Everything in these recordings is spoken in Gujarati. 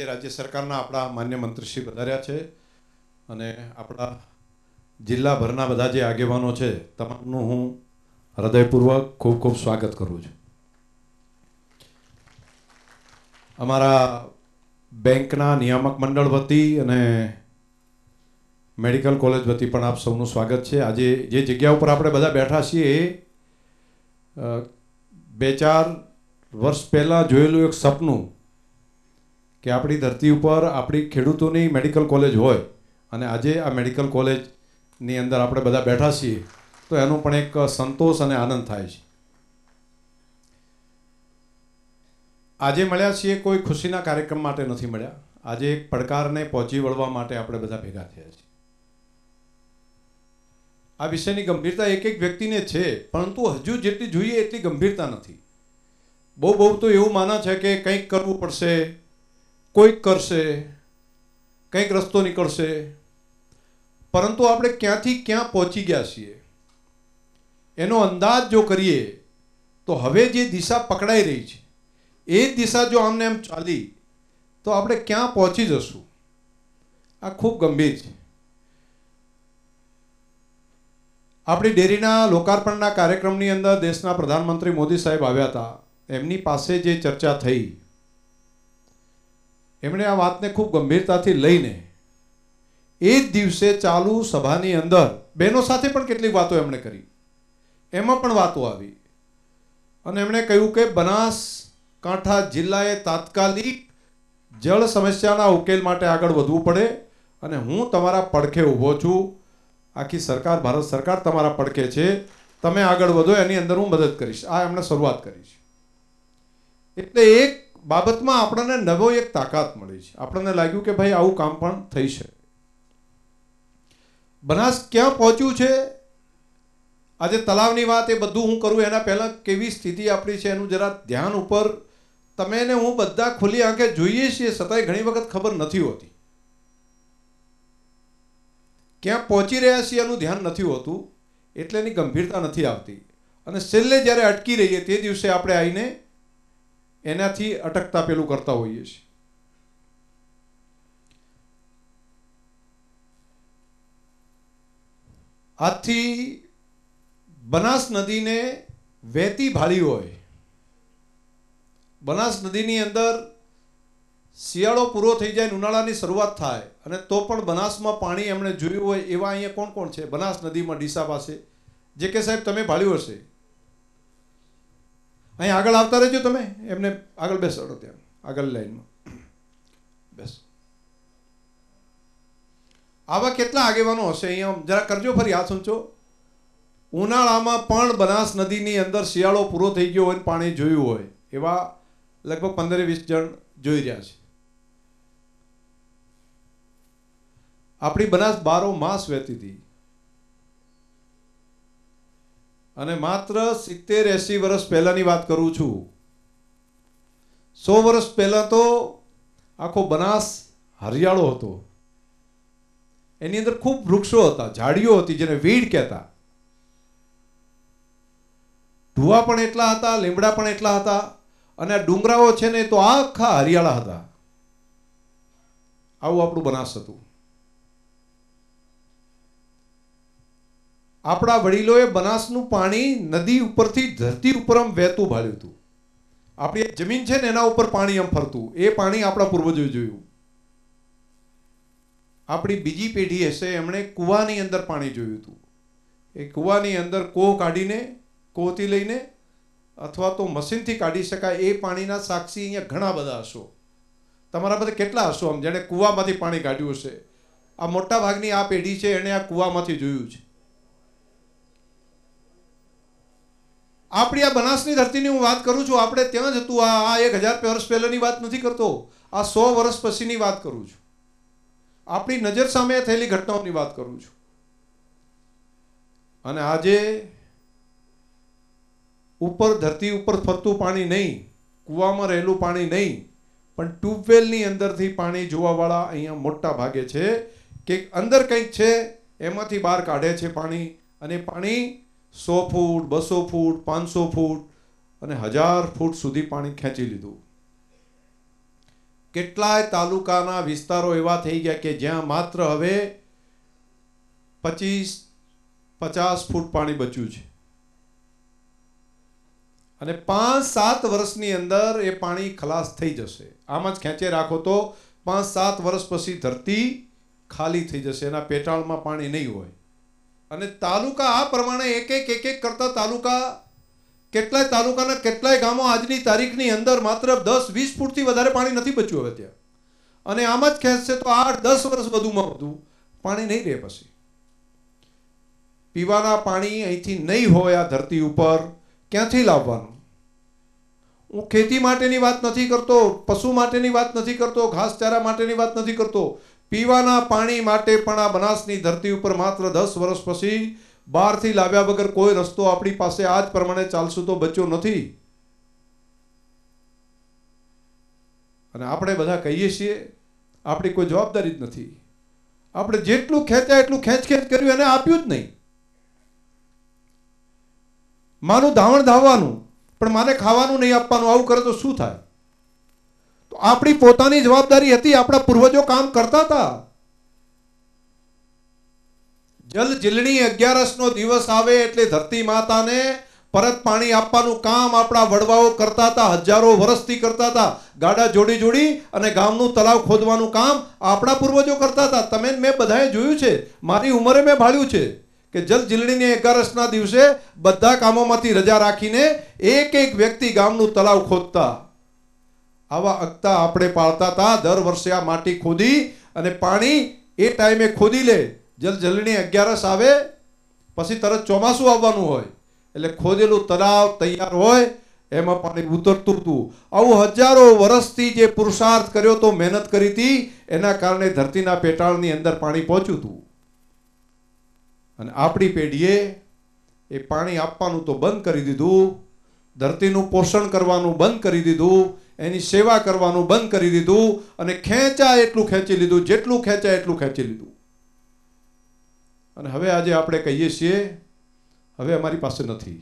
આજે રાજ્ય સરકારના આપણા માન્ય મંત્રીશ્રી વધાર્યા છે અને આપણા જિલ્લાભરના બધા જે આગેવાનો છે તમામનું હું હૃદયપૂર્વક ખૂબ ખૂબ સ્વાગત કરું છું અમારા બેંકના નિયામક મંડળ વતી અને મેડિકલ કોલેજ વતી પણ આપ સૌનું સ્વાગત છે આજે જે જગ્યા ઉપર આપણે બધા બેઠા છીએ એ બે ચાર વર્ષ પહેલાં જોયેલું એક સપનું કે આપણી ધરતી ઉપર આપણી ખેડૂતોની મેડિકલ કોલેજ હોય અને આજે આ મેડિકલ કોલેજની અંદર આપણે બધા બેઠા છીએ તો એનો પણ એક સંતોષ અને આનંદ થાય છે આજે મળ્યા છીએ કોઈ ખુશીના કાર્યક્રમ માટે નથી મળ્યા આજે એક પડકારને પહોંચી વળવા માટે આપણે બધા ભેગા થયા છીએ આ વિષયની ગંભીરતા એક એક વ્યક્તિને છે પરંતુ હજુ જેટલી જોઈએ એટલી ગંભીરતા નથી બહુ બહુ તો એવું માના છે કે કંઈક કરવું પડશે કોઈક કરશે કંઈક રસ્તો નીકળશે પરંતુ આપણે ક્યાંથી ક્યાં પહોંચી ગયા છીએ એનો અંદાજ જો કરીએ તો હવે જે દિશા પકડાઈ રહી છે એ દિશા જો આમને એમ ચાલી તો આપણે ક્યાં પહોંચી જશું આ ખૂબ ગંભીર છે આપણી ડેરીના લોકાર્પણના કાર્યક્રમની અંદર દેશના પ્રધાનમંત્રી મોદી સાહેબ આવ્યા હતા એમની પાસે જે ચર્ચા થઈ એમણે આ વાતને ખૂબ ગંભીરતાથી લઈને એ જ દિવસે ચાલુ સભાની અંદર બહેનો સાથે પણ કેટલીક વાતો એમણે કરી એમાં પણ વાતો આવી અને એમણે કહ્યું કે બનાસકાંઠા જિલ્લાએ તાત્કાલિક જળ સમસ્યાના ઉકેલ માટે આગળ વધવું પડે અને હું તમારા પડખે ઊભો છું આખી સરકાર ભારત સરકાર તમારા પડખે છે તમે આગળ વધો એની અંદર હું મદદ કરીશ આ એમણે શરૂઆત કરી છે એટલે એક બાબતમાં આપણને નવો એક તાકાત મળી છે આપણને લાગ્યું કે ભાઈ આવું કામ પણ થઈ છે બનાસ ક્યાં પહોંચ્યું છે આજે તલાવની વાત એ બધું હું કરું એના પહેલાં કેવી સ્થિતિ આપણી છે એનું જરા ધ્યાન ઉપર તમે એને હું બધા ખુલ્લી આંખે જોઈએ છીએ છતાંય ઘણી વખત ખબર નથી હોતી ક્યાં પહોંચી રહ્યા છીએ એનું ધ્યાન નથી હોતું એટલે એની ગંભીરતા નથી આવતી અને છેલ્લે જ્યારે અટકી રહીએ તે દિવસે આપણે આવીને એનાથી અટકતા પેલું કરતા હોઈએ છીએ આજથી બનાસ નદીને વહેતી ભાળી હોય બનાસ નદીની અંદર શિયાળો પૂરો થઈ જાય ઉનાળાની શરૂઆત થાય અને તો પણ બનાસમાં પાણી એમણે જોયું હોય એવા અહીંયા કોણ કોણ છે બનાસ નદીમાં ડીસા પાસે જે કે સાહેબ તમે ભાળ્યું હશે અહીં આગળ આવતા રહેજો તમે એમને આગળ બેસાડો ત્યાં આગળ લાઈનમાં બસ આવા કેટલા આગેવાનો હશે અહીંયા જરા કરજો ફરી હાથ ઊંચો ઉનાળામાં પણ બનાસ નદીની અંદર શિયાળો પૂરો થઈ ગયો હોય પાણી જોયું હોય એવા લગભગ પંદર વીસ જણ જોઈ રહ્યા છે આપણી બનાસ બારો માસ વહેતી હતી અને માત્ર સિત્તેર એંસી વર્ષ પહેલાંની વાત કરું છું સો વર્ષ પહેલાં તો આખો બનાસ હરિયાળો હતો એની અંદર ખૂબ વૃક્ષો હતા ઝાડીઓ હતી જેને વીડ કહેતા ઢુવા પણ એટલા હતા લીમડા પણ એટલા હતા અને આ ડુંગરાઓ છે ને તો આખા હરિયાળા હતા આવું આપણું બનાસ હતું આપણા વડીલોએ બનાસનું પાણી નદી ઉપરથી ધરતી ઉપર આમ વહેતું ભાળ્યું હતું આપણી જમીન છે ને એના ઉપર પાણી આમ ફરતું એ પાણી આપણા પૂર્વજોએ જોયું આપણી બીજી પેઢી હશે એમણે કૂવાની અંદર પાણી જોયું હતું એ કૂવાની અંદર કોહ કાઢીને કોહથી લઈને અથવા તો મશીનથી કાઢી શકાય એ પાણીના સાક્ષી અહીંયા ઘણા બધા હશો તમારા બધા કેટલા હશો આમ જેણે કૂવામાંથી પાણી કાઢ્યું હશે આ મોટાભાગની આ પેઢી છે એણે આ કૂવામાંથી જોયું છે આપણી આ બનાસની ધરતીની હું વાત કરું છું આપણે ત્યાં જ હતું આ એક હજાર વર્ષ પહેલાંની વાત નથી કરતો આ સો વર્ષ પછીની વાત કરું છું આપણી નજર સામે થયેલી ઘટનાઓની વાત કરું છું અને આજે ઉપર ધરતી ઉપર ફરતું પાણી નહીં કૂવામાં રહેલું પાણી નહીં પણ ટ્યુબવેલની અંદરથી પાણી જોવાવાળા અહીંયા મોટા ભાગે છે કે અંદર કંઈક છે એમાંથી બહાર કાઢે છે પાણી અને પાણી સો ફૂટ બસો ફૂટ પાંચસો ફૂટ અને હજાર ફૂટ સુધી પાણી ખેંચી લીધું કેટલાય તાલુકાના વિસ્તારો એવા થઈ ગયા કે જ્યાં માત્ર હવે પચીસ પચાસ ફૂટ પાણી બચ્યું છે અને પાંચ સાત વર્ષની અંદર એ પાણી ખલાસ થઈ જશે આમ જ ખેંચે રાખો તો પાંચ સાત વર્ષ પછી ધરતી ખાલી થઈ જશે એના પેટાળમાં પાણી નહીં હોય અને તાલુકા આ પ્રમાણે એક એક એક એક કરતા તાલુકા કેટલાય તાલુકાના કેટલાય ગામો આજની તારીખની અંદર માત્ર દસ વીસ ફૂટથી વધારે પાણી નથી બચ્યું હવે ત્યાં અને આમ જ ખેંચશે તો આઠ દસ વર્ષ વધુમાં વધુ પાણી નહીં રહે પછી પીવાના પાણી અહીંથી નહીં હોય આ ધરતી ઉપર ક્યાંથી લાવવાનું હું ખેતી માટેની વાત નથી કરતો પશુ માટેની વાત નથી કરતો ઘાસચારા માટેની વાત નથી કરતો પીવાના પાણી માટે પણ આ બનાસની ધરતી ઉપર માત્ર દસ વર્ષ પછી બહારથી લાવ્યા વગર કોઈ રસ્તો આપણી પાસે આ જ પ્રમાણે ચાલશું તો બચ્યો નથી અને આપણે બધા કહીએ છીએ આપણી કોઈ જવાબદારી જ નથી આપણે જેટલું ખેંચ્યા એટલું ખેંચ ખેંચ કર્યું એને આપ્યું જ નહીં માનું ધાવણ ધાવવાનું પણ મારે ખાવાનું નહીં આપવાનું આવું કરે તો શું થાય આપણી પોતાની જવાબદારી હતી આપણા પૂર્વજો કામ કરતા હતા જલ જીલણી અગિયારસનો દિવસ આવે એટલે ધરતી માતાને પરત પાણી આપવાનું કામ આપણા વડવાઓ કરતા હતા હજારો વર્ષથી કરતા હતા ગાડા જોડી જોડી અને ગામનું તલાવ ખોદવાનું કામ આપણા પૂર્વજો કરતા હતા તમે મેં બધાએ જોયું છે મારી ઉંમરે મેં ભાળ્યું છે કે જલ જીલણીને એકારસના દિવસે બધા કામોમાંથી રજા રાખીને એક એક વ્યક્તિ ગામનું તલાવ ખોદતા આવા અક્તા આપણે પાળતા હતા દર વર્ષે આ માટી ખોદી અને પાણી એ ટાઈમે ખોદી લે જલજલણી અગિયારસ આવે પછી તરત ચોમાસું આવવાનું હોય એટલે ખોદેલું તળાવ તૈયાર હોય એમાં પાણી ઉતરતું હતું આવું હજારો વર્ષથી જે પુરુષાર્થ કર્યો તો મહેનત કરી હતી એના કારણે ધરતીના પેટાળની અંદર પાણી પહોંચ્યું હતું અને આપણી પેઢીએ એ પાણી આપવાનું તો બંધ કરી દીધું ધરતીનું પોષણ કરવાનું બંધ કરી દીધું એની સેવા કરવાનું બંધ કરી દીધું અને ખેંચાય એટલું ખેંચી લીધું જેટલું ખેંચાય એટલું ખેંચી લીધું અને હવે આજે આપણે કહીએ છીએ હવે અમારી પાસે નથી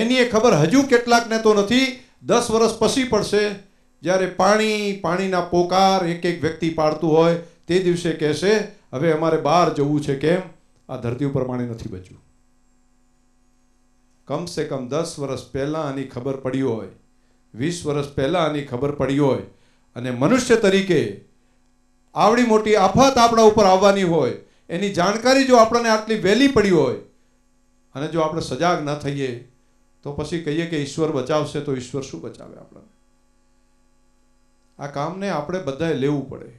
એની એ ખબર હજુ કેટલાકને તો નથી દસ વર્ષ પછી પડશે જ્યારે પાણી પાણીના પોકાર એક એક વ્યક્તિ પાડતું હોય તે દિવસે કહેશે હવે અમારે બહાર જવું છે કેમ આ ધરતી ઉપર પાણી નથી બચ્યું કમસે કમ દસ વર્ષ પહેલાં આની ખબર પડી હોય વીસ વર્ષ પહેલાં આની ખબર પડી હોય અને મનુષ્ય તરીકે આવડી મોટી આફત આપણા ઉપર આવવાની હોય એની જાણકારી જો આપણને આટલી વહેલી પડી હોય અને જો આપણે સજાગ ન થઈએ તો પછી કહીએ કે ઈશ્વર બચાવશે તો ઈશ્વર શું બચાવે આપણને આ કામને આપણે બધાએ લેવું પડે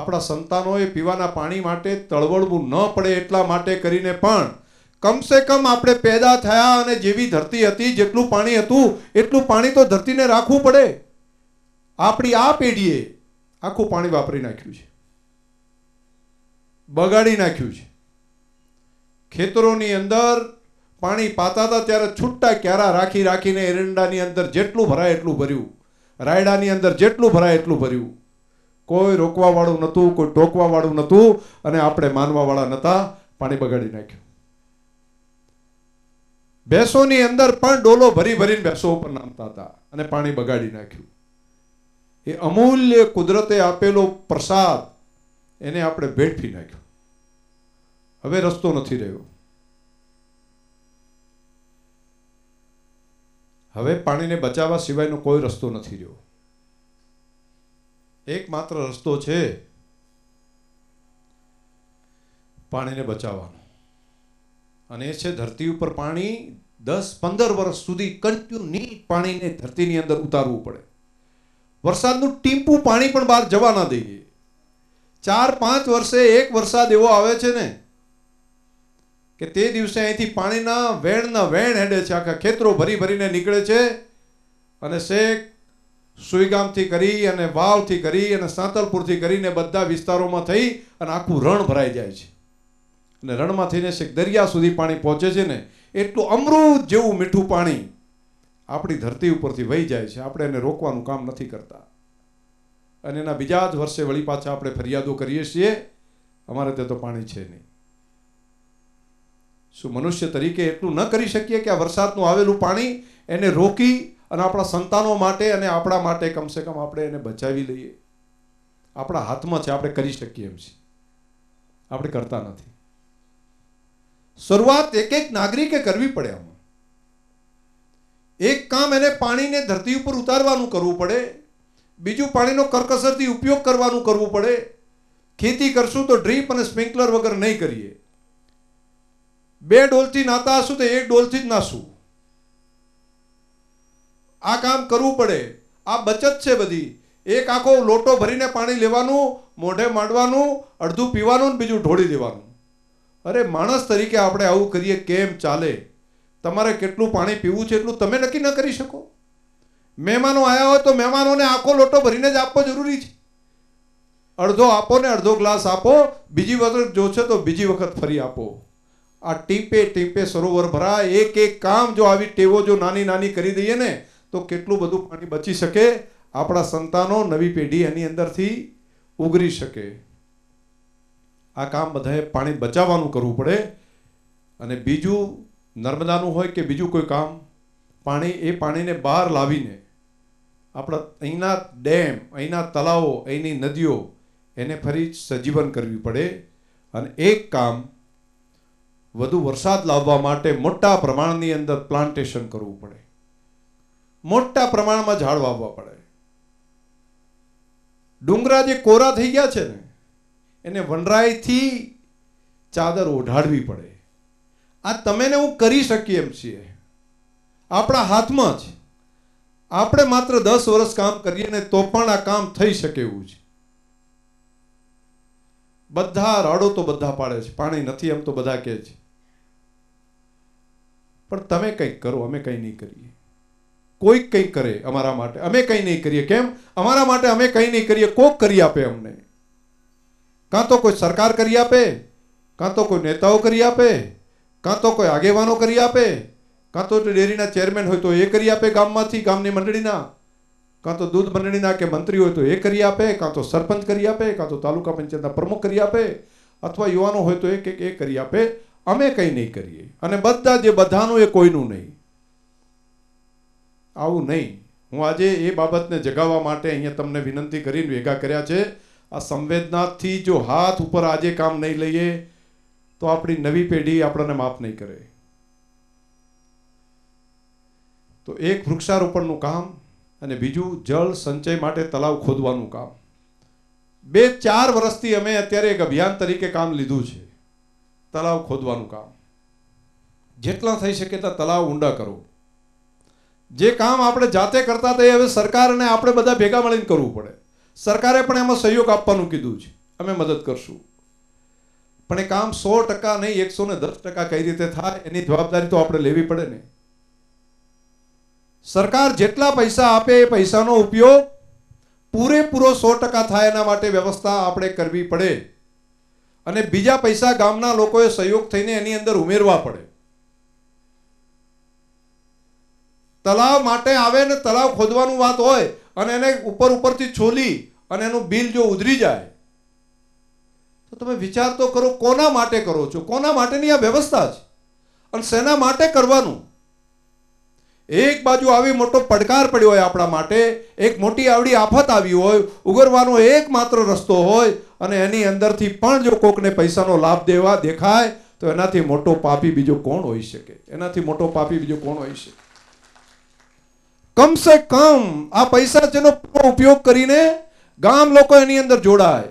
આપણા સંતાનોએ પીવાના પાણી માટે તળવળવું ન પડે એટલા માટે કરીને પણ કમસે કમ આપણે પેદા થયા અને જેવી ધરતી હતી જેટલું પાણી હતું એટલું પાણી તો ધરતીને રાખવું પડે આપણી આ પેઢીએ આખું પાણી વાપરી નાખ્યું છે બગાડી નાખ્યું છે ખેતરોની અંદર પાણી પાતા હતા ત્યારે છૂટા ક્યારા રાખી રાખીને એરંડાની અંદર જેટલું ભરાય એટલું ભર્યું રાયડાની અંદર જેટલું ભરાય એટલું ભર્યું કોઈ રોકવાવાળું નહોતું કોઈ ટોકવાવાળું નહોતું અને આપણે માનવાવાળા નહોતા પાણી બગાડી નાખ્યું ભેંસોની અંદર પણ ડોલો ભરી ભરીને ભેંસો ઉપર નામતા હતા અને પાણી બગાડી નાખ્યું એ અમૂલ્ય કુદરતે આપેલો પ્રસાદ એને આપણે વેઠી નાખ્યો હવે રસ્તો નથી રહ્યો હવે પાણીને બચાવવા સિવાયનો કોઈ રસ્તો નથી રહ્યો એકમાત્ર રસ્તો છે પાણીને બચાવવાનો અને એ છે ધરતી ઉપર પાણી દસ પંદર વર્ષ સુધી કન્ટિન્યુ પાણીને ધરતીની અંદર ઉતારવું પડે વરસાદનું ટીમ્પું પાણી પણ બહાર જવા ના દઈએ ચાર પાંચ વર્ષે એક વરસાદ એવો આવે છે ને કે તે દિવસે અહીંથી પાણીના વેણના વેણ હેડે છે આખા ખેતરો ભરી ભરીને નીકળે છે અને શેક સુઈગામથી કરી અને વાવથી કરી અને સાંતલપુરથી કરીને બધા વિસ્તારોમાં થઈ અને આખું રણ ભરાઈ જાય છે અને રણમાં થઈને છેક દરિયા સુધી પાણી પહોંચે છે ને એટલું અમૃત જેવું મીઠું પાણી આપણી ધરતી ઉપરથી વહી જાય છે આપણે એને રોકવાનું કામ નથી કરતા અને એના બીજા જ વર્ષે વળી પાછા આપણે ફરિયાદો કરીએ છીએ અમારે ત્યાં તો પાણી છે નહીં શું મનુષ્ય તરીકે એટલું ન કરી શકીએ કે આ વરસાદનું આવેલું પાણી એને રોકી અને આપણા સંતાનો માટે અને આપણા માટે કમસે કમ આપણે એને બચાવી લઈએ આપણા હાથમાં છે આપણે કરી શકીએ એમ છીએ આપણે કરતા નથી શરૂઆત એક એક નાગરિકે કરવી પડે આમાં એક કામ એને પાણીને ધરતી ઉપર ઉતારવાનું કરવું પડે બીજું પાણીનો કરકસરથી ઉપયોગ કરવાનું કરવું પડે ખેતી કરશું તો ડ્રીપ અને સ્પ્રિંકલર વગર નહીં કરીએ બે ડોલથી નાતા હશું તો એક ડોલથી જ નાશું આ કામ કરવું પડે આ બચત છે બધી એક આખો લોટો ભરીને પાણી લેવાનું મોઢે માંડવાનું અડધું પીવાનું બીજું ઢોળી દેવાનું અરે માણસ તરીકે આપણે આવું કરીએ કેમ ચાલે તમારે કેટલું પાણી પીવું છે એટલું તમે નક્કી ન કરી શકો મહેમાનો આવ્યા હોય તો મહેમાનોને આખો લોટો ભરીને જ આપવો જરૂરી છે અડધો આપો ને અડધો ગ્લાસ આપો બીજી વખત જો છે તો બીજી વખત ફરી આપો આ ટીપે ટીપે સરોવર ભરાય એક એક કામ જો આવી ટેવો જો નાની નાની કરી દઈએ ને તો કેટલું બધું પાણી બચી શકે આપણા સંતાનો નવી પેઢી એની અંદરથી ઉગરી શકે આ કામ બધાએ પાણી બચાવવાનું કરવું પડે અને બીજું નર્મદાનું હોય કે બીજું કોઈ કામ પાણી એ પાણીને બહાર લાવીને આપણા અહીંના ડેમ અહીંના તળાવો અહીંની નદીઓ એને ફરી સજીવન કરવી પડે અને એક કામ વધુ વરસાદ લાવવા માટે મોટા પ્રમાણની અંદર પ્લાન્ટેશન કરવું પડે મોટા પ્રમાણમાં ઝાડ વાવવા પડે ડુંગરા જે કોરા થઈ ગયા છે ને એને વનરાયથી ચાદર ઓઢાડવી પડે આ તમેને હું કરી શકીએ એમ છીએ આપણા હાથમાં જ આપણે માત્ર દસ વર્ષ કામ કરીએ ને તો પણ આ કામ થઈ શકે એવું છે બધા રાડો તો બધા પાડે છે પાણી નથી એમ તો બધા કહે છે પણ તમે કંઈક કરો અમે કંઈ નહીં કરીએ કોઈક કંઈક કરે અમારા માટે અમે કંઈ નહીં કરીએ કેમ અમારા માટે અમે કંઈ નહીં કરીએ કોક કરી આપે અમને કાં તો કોઈ સરકાર કરી આપે કાં તો કોઈ નેતાઓ કરી આપે કાં તો કોઈ આગેવાનો કરી આપે કાં તો ડેરીના ચેરમેન હોય તો એ કરી આપે ગામમાંથી ગામની મંડળીના કાં તો દૂધ મંડળીના કે મંત્રી હોય તો એ કરી આપે કાં તો સરપંચ કરી આપે કાં તો તાલુકા પંચાયતના પ્રમુખ કરી આપે અથવા યુવાનો હોય તો એક એક એ કરી આપે અમે કંઈ નહીં કરીએ અને બધા જે બધાનું એ કોઈનું નહીં આવું નહીં હું આજે એ બાબતને જગાવવા માટે અહીંયા તમને વિનંતી કરીને ભેગા કર્યા છે આ સંવેદનાથી જો હાથ ઉપર આજે કામ નહીં લઈએ તો આપણી નવી પેઢી આપણને માફ નહીં કરે તો એક વૃક્ષારોપણનું કામ અને બીજું જળ સંચય માટે તલાવ ખોદવાનું કામ બે ચાર વર્ષથી અમે અત્યારે એક અભિયાન તરીકે કામ લીધું છે તલાવ ખોદવાનું કામ જેટલા થઈ શકે એટલા તલાવ ઊંડા કરો જે કામ આપણે જાતે કરતા હતા એ હવે સરકારને આપણે બધા ભેગા મળીને કરવું પડે સરકારે પણ એમાં સહયોગ આપવાનું કીધું છે અમે મદદ કરશું પણ એ કામ સો ટકા નહીં એકસો ને દસ ટકા કઈ રીતે થાય એની જવાબદારી તો આપણે લેવી પડે ને સરકાર જેટલા પૈસા આપે એ પૈસાનો ઉપયોગ પૂરેપૂરો સો ટકા થાય એના માટે વ્યવસ્થા આપણે કરવી પડે અને બીજા પૈસા ગામના લોકોએ સહયોગ થઈને એની અંદર ઉમેરવા પડે તલાવ માટે આવે ને તલાવ ખોદવાનું વાત હોય અને એને ઉપર ઉપરથી છોલી અને એનું બિલ જો ઉધરી જાય તો તમે વિચાર તો કરો કોના માટે કરો છો કોના માટેની આ વ્યવસ્થા છે અને શેના માટે કરવાનું એક બાજુ આવી મોટો પડકાર પડ્યો હોય આપણા માટે એક મોટી આવડી આફત આવી હોય ઉગરવાનો એકમાત્ર રસ્તો હોય અને એની અંદરથી પણ જો કોકને પૈસાનો લાભ દેવા દેખાય તો એનાથી મોટો પાપી બીજો કોણ હોઈ શકે એનાથી મોટો પાપી બીજો કોણ હોઈ શકે કમસે કમ આ પૈસા જેનો ઉપયોગ કરીને ગામ લોકો એની અંદર જોડાય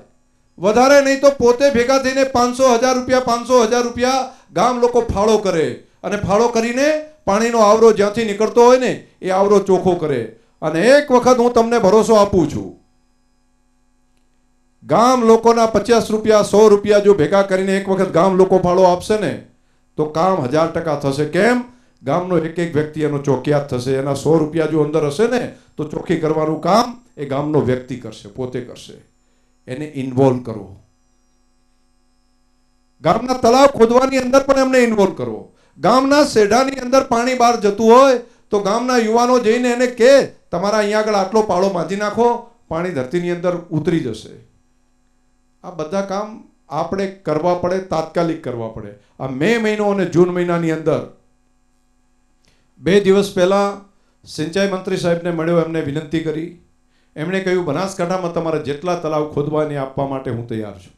વધારે નહીં તો પોતે ભેગા થઈને પાંચસો હજાર રૂપિયા પાંચસો હજાર રૂપિયા ગામ લોકો ફાળો કરે અને ફાળો કરીને પાણીનો આવરો જ્યાંથી નીકળતો હોય ને એ આવરો ચોખ્ખો કરે અને એક વખત હું તમને ભરોસો આપું છું ગામ લોકોના પચાસ રૂપિયા સો રૂપિયા જો ભેગા કરીને એક વખત ગામ લોકો ફાળો આપશે ને તો કામ હજાર ટકા થશે કેમ ગામનો એક એક વ્યક્તિ એનો ચોકિયાત થશે એના સો રૂપિયા જો અંદર હશે ને તો ચોખ્ખી કરવાનું કામ એ ગામનો વ્યક્તિ કરશે પોતે કરશે એને ઇન્વોલ્વ કરવો ગામના તળાવ ખોદવાની અંદર પણ એમને ઇન્વોલ્વ કરવો ગામના શેઢાની અંદર પાણી બહાર જતું હોય તો ગામના યુવાનો જઈને એને કે તમારા અહીંયા આગળ આટલો પાળો બાંધી નાખો પાણી ધરતીની અંદર ઉતરી જશે આ બધા કામ આપણે કરવા પડે તાત્કાલિક કરવા પડે આ મે મહિનો અને જૂન મહિનાની અંદર બે દિવસ પહેલાં સિંચાઈ મંત્રી સાહેબને મળ્યો એમને વિનંતી કરી એમણે કહ્યું બનાસકાંઠામાં તમારા જેટલા તલાવ ખોદવાની આપવા માટે હું તૈયાર છું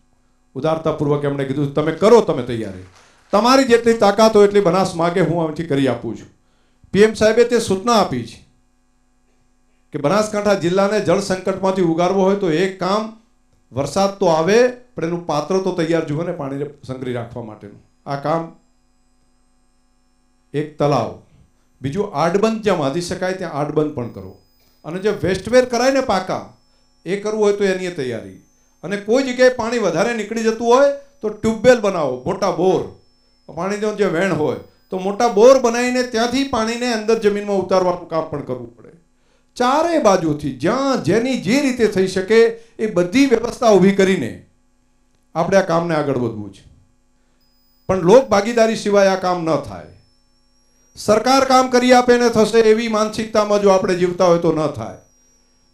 ઉદારતાપૂર્વક એમણે કીધું તમે કરો તમે તૈયારી તમારી જેટલી તાકાત હોય એટલી બનાસ માગે હું અહીંથી કરી આપું છું પીએમ સાહેબે તે સૂચના આપી છે કે બનાસકાંઠા જિલ્લાને જળ સંકટમાંથી ઉગારવો હોય તો એ કામ વરસાદ તો આવે પણ એનું પાત્ર તો તૈયાર જુઓ ને પાણીને સંગ્રહી રાખવા માટેનું આ કામ એક તલાવ બીજું આડબંધ જ્યાં વાંધી શકાય ત્યાં આડબંધ પણ કરો અને જે વેસ્ટવેર કરાય ને પાકા એ કરવું હોય તો એની તૈયારી અને કોઈ જગ્યાએ પાણી વધારે નીકળી જતું હોય તો ટ્યુબવેલ બનાવો મોટા બોર પાણીનો જે વેણ હોય તો મોટા બોર બનાવીને ત્યાંથી પાણીને અંદર જમીનમાં ઉતારવાનું કામ પણ કરવું પડે ચારે બાજુથી જ્યાં જેની જે રીતે થઈ શકે એ બધી વ્યવસ્થા ઊભી કરીને આપણે આ કામને આગળ વધવું છે પણ લોક ભાગીદારી સિવાય આ કામ ન થાય સરકાર કામ કરી આપે ને થશે એવી માનસિકતામાં જો આપણે જીવતા હોય તો ન થાય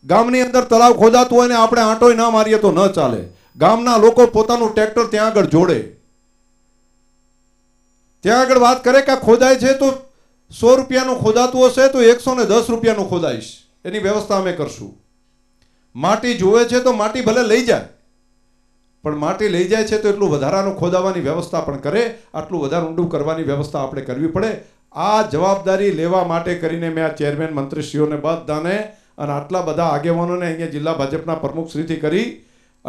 ગામની અંદર તળાવ ખોદાતું હોય ને આપણે આંટોય ના મારીએ તો ન ચાલે ગામના લોકો પોતાનું ટ્રેક્ટર ત્યાં આગળ જોડે ત્યાં આગળ વાત કરે કે ખોદાય છે તો સો રૂપિયાનું ખોદાતું હશે તો એકસો ને દસ રૂપિયાનું ખોદાઈશ એની વ્યવસ્થા અમે કરશું માટી જોવે છે તો માટી ભલે લઈ જાય પણ માટી લઈ જાય છે તો એટલું વધારાનું ખોદાવાની વ્યવસ્થા પણ કરે આટલું વધારે ઊંડું કરવાની વ્યવસ્થા આપણે કરવી પડે આ જવાબદારી લેવા માટે કરીને મેં આ ચેરમેન મંત્રીશ્રીઓને બધાને અને આટલા બધા આગેવાનોને અહીંયા જિલ્લા ભાજપના પ્રમુખશ્રીથી કરી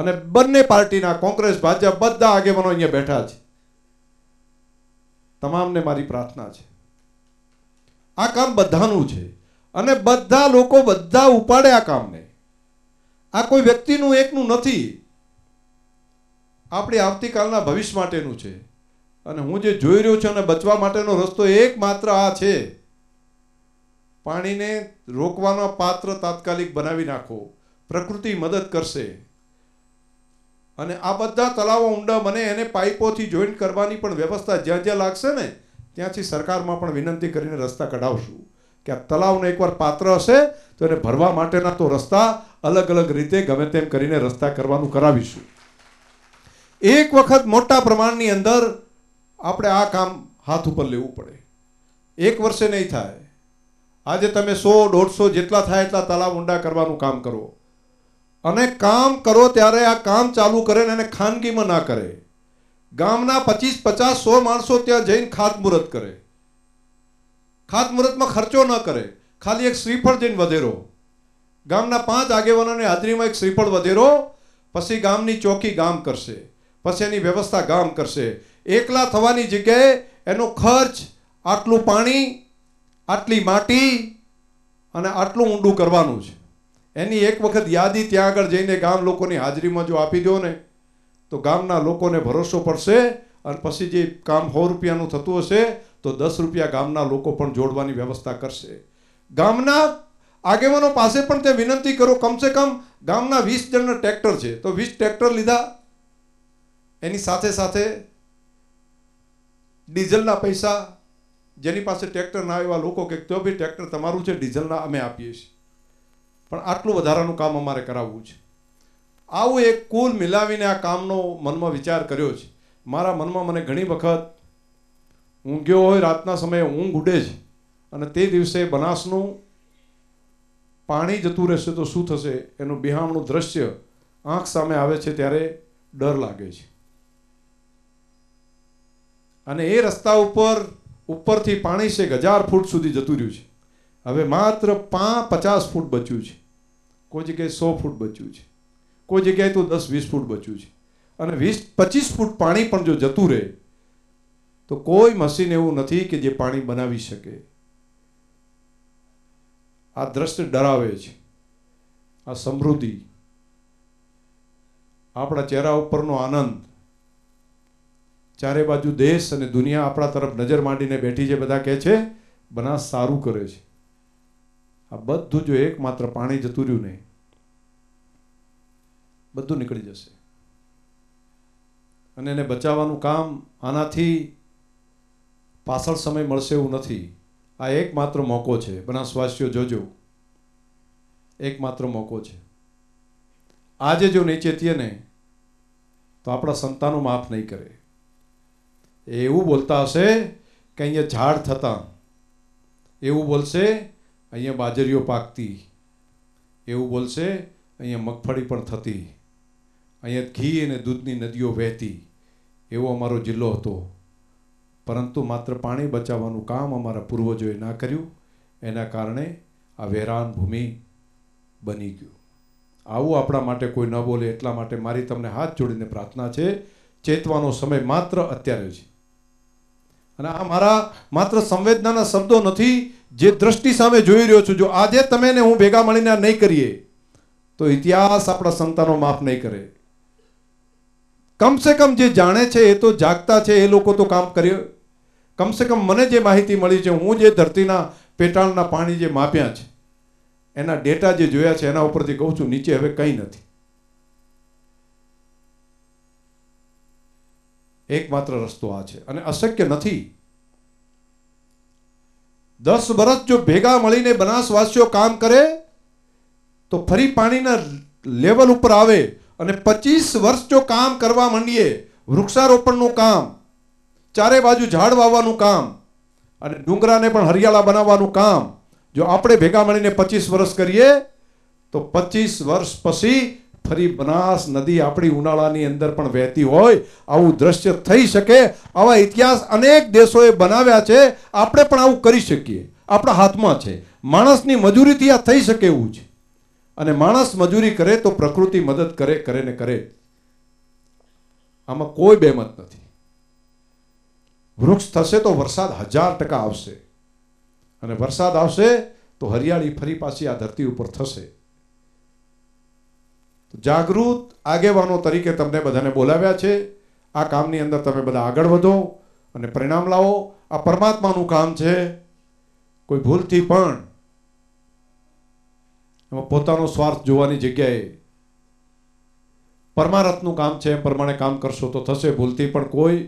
અને બંને પાર્ટીના કોંગ્રેસ ભાજપ બધા આગેવાનો અહીંયા બેઠા છે તમામને મારી પ્રાર્થના છે આ કામ બધાનું છે અને બધા લોકો બધા ઉપાડે આ કામને આ કોઈ વ્યક્તિનું એકનું નથી આપણે આવતીકાલના ભવિષ્ય માટેનું છે અને હું જે જોઈ રહ્યો છું અને બચવા માટેનો રસ્તો એકમાત્ર આ છે પાણીને રોકવાનો પાત્ર તાત્કાલિક બનાવી નાખો પ્રકૃતિ મદદ કરશે અને આ બધા તલાવો ઊંડા બને એને પાઇપોથી જોઈન્ટ કરવાની પણ વ્યવસ્થા જ્યાં જ્યાં લાગશે ને ત્યાંથી સરકારમાં પણ વિનંતી કરીને રસ્તા કઢાવશું કે આ તલાવને એકવાર પાત્ર હશે તો એને ભરવા માટેના તો રસ્તા અલગ અલગ રીતે ગમે તેમ કરીને રસ્તા કરવાનું કરાવીશું એક વખત મોટા પ્રમાણની અંદર આપણે આ કામ હાથ ઉપર લેવું પડે એક વર્ષે નહીં થાય આજે તમે સો દોઢસો જેટલા થાય એટલા તલાવ ઊંડા કરવાનું કામ કરો અને કામ કરો ત્યારે આ કામ ચાલુ કરે ને એને ખાનગીમાં ના કરે ગામના પચીસ પચાસ સો માણસો ત્યાં જઈને ખાતમુહૂર્ત કરે ખાતમુહૂર્તમાં ખર્ચો ન કરે ખાલી એક શ્રીફળ જઈને વધેરો ગામના પાંચ આગેવાનોની હાજરીમાં એક શ્રીફળ વધેરો પછી ગામની ચોકી ગામ કરશે પછી એની વ્યવસ્થા ગામ કરશે એકલા થવાની જગ્યાએ એનો ખર્ચ આટલું પાણી આટલી માટી અને આટલું ઊંડું કરવાનું છે એની એક વખત યાદી ત્યાં આગળ જઈને ગામ લોકોની હાજરીમાં જો આપી દો ને તો ગામના લોકોને ભરોસો પડશે અને પછી જે કામ સો રૂપિયાનું થતું હશે તો દસ રૂપિયા ગામના લોકો પણ જોડવાની વ્યવસ્થા કરશે ગામના આગેવાનો પાસે પણ તે વિનંતી કરો કમસે કમ ગામના વીસ જણના ટ્રેક્ટર છે તો વીસ ટ્રેક્ટર લીધા એની સાથે સાથે ડીઝલના પૈસા જેની પાસે ટ્રેક્ટર ના એવા લોકો કે તો બી ટ્રેક્ટર તમારું છે ડીઝલના અમે આપીએ છીએ પણ આટલું વધારાનું કામ અમારે કરાવવું છે આવું એક કુલ મિલાવીને આ કામનો મનમાં વિચાર કર્યો છે મારા મનમાં મને ઘણી વખત ઊંઘ્યો હોય રાતના સમયે ઊંઘ ઉડે છે અને તે દિવસે બનાસનું પાણી જતું રહેશે તો શું થશે એનું બિહામણું દ્રશ્ય આંખ સામે આવે છે ત્યારે ડર લાગે છે અને એ રસ્તા ઉપર ઉપરથી પાણી છે હજાર ફૂટ સુધી જતું રહ્યું છે હવે માત્ર પા પચાસ ફૂટ બચ્યું છે કોઈ જગ્યાએ સો ફૂટ બચ્યું છે કોઈ જગ્યાએ તો દસ વીસ ફૂટ બચ્યું છે અને વીસ પચીસ ફૂટ પાણી પણ જો જતું રહે તો કોઈ મશીન એવું નથી કે જે પાણી બનાવી શકે આ દ્રશ્ય ડરાવે છે આ સમૃદ્ધિ આપણા ચહેરા ઉપરનો આનંદ ચારે બાજુ દેશ અને દુનિયા આપણા તરફ નજર માંડીને બેઠી છે બધા કહે છે બનાસ સારું કરે છે આ બધું જો એકમાત્ર પાણી જતું રહ્યું નહીં બધું નીકળી જશે અને એને બચાવવાનું કામ આનાથી પાછળ સમય મળશે એવું નથી આ એકમાત્ર મોકો છે બનાસવાસીઓ જોજો એકમાત્ર મોકો છે આજે જો નીચે ને તો આપણા સંતાનો માફ નહીં કરે એવું બોલતા હશે કે અહીંયા ઝાડ થતાં એવું બોલશે અહીંયા બાજરીઓ પાકતી એવું બોલશે અહીંયા મગફળી પણ થતી અહીંયા ઘી અને દૂધની નદીઓ વહેતી એવો અમારો જિલ્લો હતો પરંતુ માત્ર પાણી બચાવવાનું કામ અમારા પૂર્વજોએ ના કર્યું એના કારણે આ વેરાન ભૂમિ બની ગયું આવું આપણા માટે કોઈ ન બોલે એટલા માટે મારી તમને હાથ જોડીને પ્રાર્થના છે ચેતવાનો સમય માત્ર અત્યારે છે અને આ મારા માત્ર સંવેદનાના શબ્દો નથી જે દ્રષ્ટિ સામે જોઈ રહ્યો છું જો આજે તમે ને હું ભેગા મળીને નહીં કરીએ તો ઇતિહાસ આપણા સંતાનો માફ નહીં કરે કમસે કમ જે જાણે છે એ તો જાગતા છે એ લોકો તો કામ કર્યો કમસે કમ મને જે માહિતી મળી છે હું જે ધરતીના પેટાળના પાણી જે માપ્યા છે એના ડેટા જે જોયા છે એના ઉપરથી કહું છું નીચે હવે કંઈ નથી એકમાત્ર રસ્તો આ છે અને અશક્ય નથી દસ વર્ષ જો ભેગા મળીને બનાસવાસીઓ કામ કરે તો ફરી પાણીના લેવલ ઉપર આવે અને પચીસ વર્ષ જો કામ કરવા માંડીએ વૃક્ષારોપણનું કામ ચારે બાજુ ઝાડ વાવવાનું કામ અને ડુંગરાને પણ હરિયાળા બનાવવાનું કામ જો આપણે ભેગા મળીને પચીસ વર્ષ કરીએ તો પચીસ વર્ષ પછી ફરી બનાસ નદી આપણી ઉનાળાની અંદર પણ વહેતી હોય આવું દ્રશ્ય થઈ શકે આવા ઇતિહાસ અનેક દેશોએ બનાવ્યા છે આપણે પણ આવું કરી શકીએ આપણા હાથમાં છે માણસની મજૂરીથી આ થઈ શકે એવું છે અને માણસ મજૂરી કરે તો પ્રકૃતિ મદદ કરે કરે ને કરે આમાં કોઈ બેમત નથી વૃક્ષ થશે તો વરસાદ હજાર ટકા આવશે અને વરસાદ આવશે તો હરિયાળી ફરી પાછી આ ધરતી ઉપર થશે જાગૃત આગેવાનો તરીકે તમને બધાને બોલાવ્યા છે આ કામની અંદર તમે બધા આગળ વધો અને પરિણામ લાવો આ પરમાત્માનું કામ છે કોઈ ભૂલથી પણ એમાં પોતાનો સ્વાર્થ જોવાની જગ્યાએ પરમારથનું કામ છે એમ પ્રમાણે કામ કરશો તો થશે ભૂલથી પણ કોઈ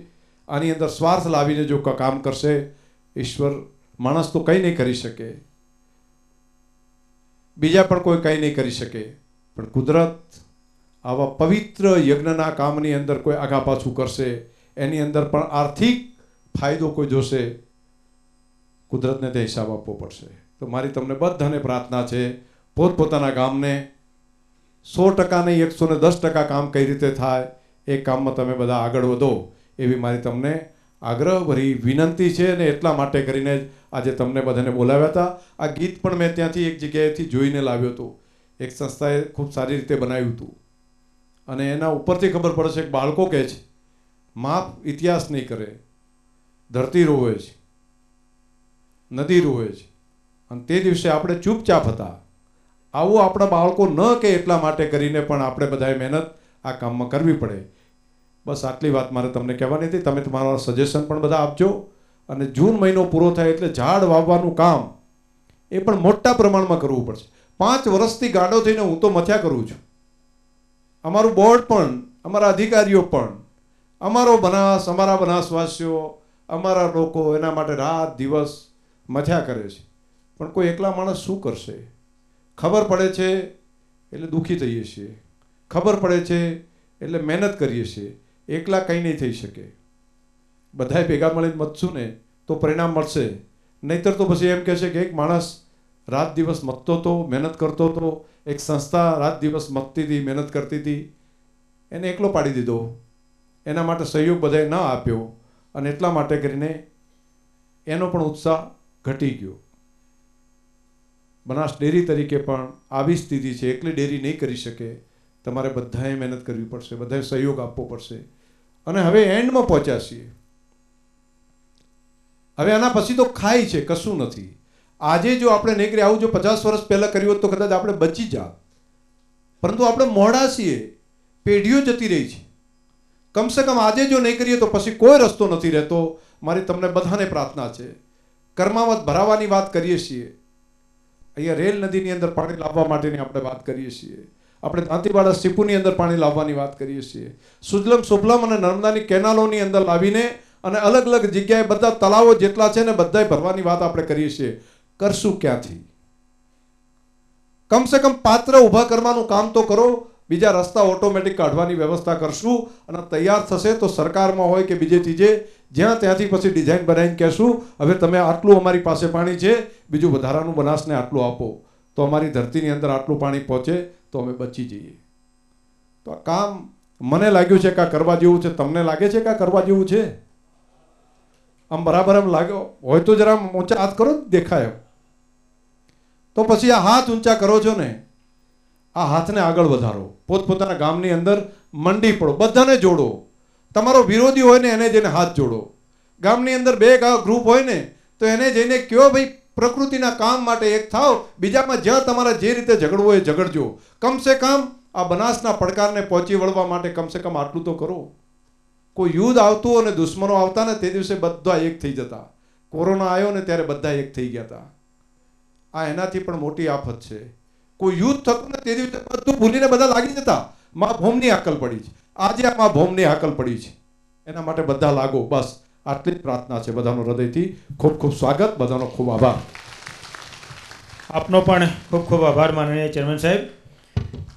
આની અંદર સ્વાર્થ લાવીને જો કામ કરશે ઈશ્વર માણસ તો કંઈ નહીં કરી શકે બીજા પણ કોઈ કંઈ નહીં કરી શકે પણ કુદરત આવા પવિત્ર યજ્ઞના કામની અંદર કોઈ આગા પાછું કરશે એની અંદર પણ આર્થિક ફાયદો કોઈ જોશે કુદરતને તે હિસાબ આપવો પડશે તો મારી તમને બધાને પ્રાર્થના છે પોતપોતાના ગામને સો ટકા નહીં એકસો ને દસ ટકા કામ કઈ રીતે થાય એ કામમાં તમે બધા આગળ વધો એવી મારી તમને આગ્રહભરી વિનંતી છે અને એટલા માટે કરીને જ આજે તમને બધાને બોલાવ્યા હતા આ ગીત પણ મેં ત્યાંથી એક જગ્યાએથી જોઈને લાવ્યું હતું એક સંસ્થાએ ખૂબ સારી રીતે બનાવ્યું હતું અને એના ઉપરથી ખબર પડે છે કે બાળકો કહે છે માપ ઇતિહાસ નહીં કરે ધરતી રોવે છે નદી રોવે છે અને તે દિવસે આપણે ચૂપચાપ હતા આવું આપણા બાળકો ન કહે એટલા માટે કરીને પણ આપણે બધાએ મહેનત આ કામમાં કરવી પડે બસ આટલી વાત મારે તમને કહેવાની હતી તમે તમારા સજેશન પણ બધા આપજો અને જૂન મહિનો પૂરો થાય એટલે ઝાડ વાવવાનું કામ એ પણ મોટા પ્રમાણમાં કરવું પડશે પાંચ વર્ષથી ગાંડો થઈને હું તો મથ્યા કરું છું અમારું બોર્ડ પણ અમારા અધિકારીઓ પણ અમારો બનાસ અમારા બનાસવાસીઓ અમારા લોકો એના માટે રાત દિવસ મથ્યા કરે છે પણ કોઈ એકલા માણસ શું કરશે ખબર પડે છે એટલે દુઃખી થઈએ છીએ ખબર પડે છે એટલે મહેનત કરીએ છીએ એકલા કંઈ નહીં થઈ શકે બધાએ ભેગા મળીને મતશું ને તો પરિણામ મળશે નહીતર તો પછી એમ કહેશે કે એક માણસ રાત દિવસ મતતો હતો મહેનત કરતો હતો એક સંસ્થા રાત દિવસ મતતી હતી મહેનત કરતી હતી એને એકલો પાડી દીધો એના માટે સહયોગ બધાએ ન આપ્યો અને એટલા માટે કરીને એનો પણ ઉત્સાહ ઘટી ગયો બનાસ ડેરી તરીકે પણ આવી સ્થિતિ છે એકલી ડેરી નહીં કરી શકે તમારે બધાએ મહેનત કરવી પડશે બધાએ સહયોગ આપવો પડશે અને હવે એન્ડમાં પહોંચ્યા છીએ હવે આના પછી તો ખાય છે કશું નથી આજે જો આપણે નહીં કરીએ આવું જો પચાસ વર્ષ પહેલાં કર્યું હોત તો કદાચ આપણે બચી જા પરંતુ આપણે મોડા છીએ પેઢીઓ જતી રહી છે કમસે કમ આજે જો નહીં કરીએ તો પછી કોઈ રસ્તો નથી રહેતો મારી તમને બધાને પ્રાર્થના છે કર્માવત ભરાવાની વાત કરીએ છીએ અહીંયા રેલ નદીની અંદર પાણી લાવવા માટેની આપણે વાત કરીએ છીએ આપણે દાંતીવાડા સીપુની અંદર પાણી લાવવાની વાત કરીએ છીએ સુજલમ સુભલમ અને નર્મદાની કેનાલોની અંદર લાવીને અને અલગ અલગ જગ્યાએ બધા તળાવો જેટલા છે ને બધાએ ભરવાની વાત આપણે કરીએ છીએ કરશું ક્યાંથી કમસે કમ પાત્ર ઊભા કરવાનું કામ તો કરો બીજા રસ્તા ઓટોમેટિક કાઢવાની વ્યવસ્થા કરશું અને તૈયાર થશે તો સરકારમાં હોય કે બીજે ચીજે જ્યાં ત્યાંથી પછી ડિઝાઇન બનાવીને કહેશું હવે તમે આટલું અમારી પાસે પાણી છે બીજું વધારાનું બનાસને આટલું આપો તો અમારી ધરતીની અંદર આટલું પાણી પહોંચે તો અમે બચી જઈએ તો આ કામ મને લાગ્યું છે કાં કરવા જેવું છે તમને લાગે છે કાં કરવા જેવું છે આમ બરાબર એમ લાગ્યો હોય તો જરા ઊંચા હાથ કરો દેખાય તો પછી આ હાથ ઊંચા કરો છો ને આ હાથને આગળ વધારો પોતપોતાના ગામની અંદર મંડી પડો બધાને જોડો તમારો વિરોધી હોય ને એને જઈને હાથ જોડો ગામની અંદર બે ગ્રુપ હોય ને તો એને જઈને કયો ભાઈ પ્રકૃતિના કામ માટે એક થાવ બીજામાં જ્યાં તમારા જે રીતે ઝઘડવું હોય ઝઘડજો કમસે કમ આ બનાસના પડકારને પહોંચી વળવા માટે કમસે કમ આટલું તો કરો કોઈ યુદ્ધ આવતું અને દુશ્મનો આવતા ને તે દિવસે બધા એક થઈ જતા કોરોના આવ્યો ને ત્યારે બધા એક થઈ ગયા હતા આ એનાથી પણ મોટી આફત છે કોઈ યુદ્ધ થતું ને તે દિવસે બધું ભૂલીને બધા લાગી જતા માં ભોમની આકલ પડી છે આજે આ માં ભોમની આકલ પડી છે એના માટે બધા લાગો બસ આટલી જ પ્રાર્થના છે બધાનો હૃદયથી ખૂબ ખૂબ સ્વાગત બધાનો ખૂબ આભાર આપનો પણ ખૂબ ખૂબ આભાર માનનીય ચેરમેન સાહેબ